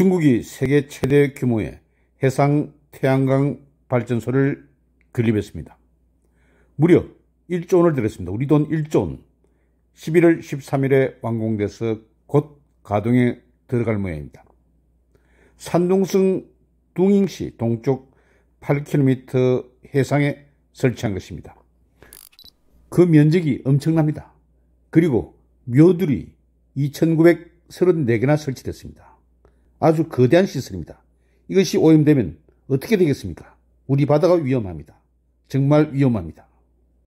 중국이 세계 최대 규모의 해상 태양광 발전소를 건립했습니다. 무려 1조 원을 들였습니다. 우리 돈 1조 원. 11월 13일에 완공돼서 곧 가동에 들어갈 모양입니다. 산둥성 둥잉시 동쪽 8km 해상에 설치한 것입니다. 그 면적이 엄청납니다. 그리고 묘들이 2,934개나 설치됐습니다. 아주 거대한 시설입니다. 이것이 오염되면 어떻게 되겠습니까? 우리 바다가 위험합니다. 정말 위험합니다.